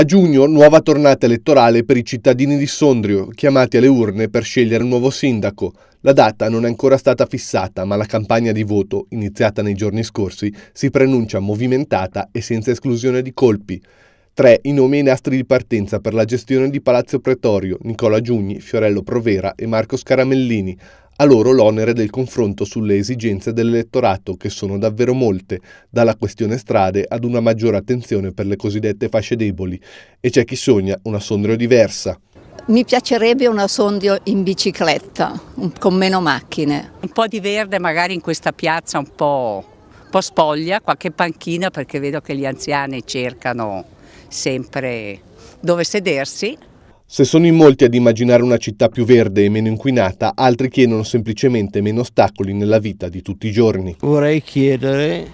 A giugno nuova tornata elettorale per i cittadini di Sondrio, chiamati alle urne per scegliere un nuovo sindaco. La data non è ancora stata fissata, ma la campagna di voto, iniziata nei giorni scorsi, si preannuncia movimentata e senza esclusione di colpi. Tre i nomi e i nastri di partenza per la gestione di Palazzo Pretorio, Nicola Giugni, Fiorello Provera e Marco Scaramellini a loro l'onere del confronto sulle esigenze dell'elettorato, che sono davvero molte, dalla questione strade ad una maggiore attenzione per le cosiddette fasce deboli. E c'è chi sogna una Sondrio diversa. Mi piacerebbe una Sondrio in bicicletta, con meno macchine. Un po' di verde magari in questa piazza un po', un po spoglia, qualche panchina perché vedo che gli anziani cercano sempre dove sedersi se sono in molti ad immaginare una città più verde e meno inquinata, altri chiedono semplicemente meno ostacoli nella vita di tutti i giorni. Vorrei chiedere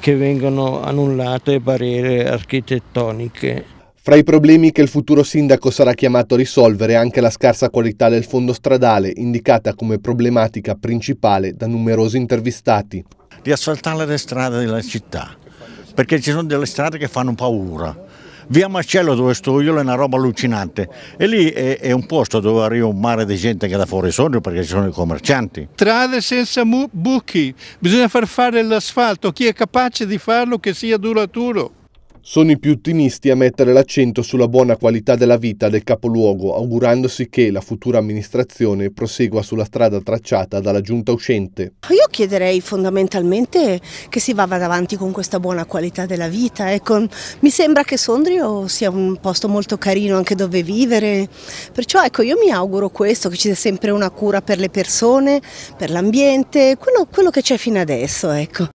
che vengano annullate barriere architettoniche. Fra i problemi che il futuro sindaco sarà chiamato a risolvere anche la scarsa qualità del fondo stradale, indicata come problematica principale da numerosi intervistati. Di asfaltare le strade della città, perché ci sono delle strade che fanno paura Via Marcello dove sto io è una roba allucinante e lì è, è un posto dove arriva un mare di gente che da fuori sogno perché ci sono i commercianti. Strade senza buchi, bisogna far fare l'asfalto, chi è capace di farlo che sia duraturo. Sono i più ottimisti a mettere l'accento sulla buona qualità della vita del capoluogo, augurandosi che la futura amministrazione prosegua sulla strada tracciata dalla giunta uscente. Io chiederei fondamentalmente che si vada avanti con questa buona qualità della vita. E ecco. Mi sembra che Sondrio sia un posto molto carino anche dove vivere, perciò ecco io mi auguro questo, che ci sia sempre una cura per le persone, per l'ambiente, quello, quello che c'è fino adesso. Ecco.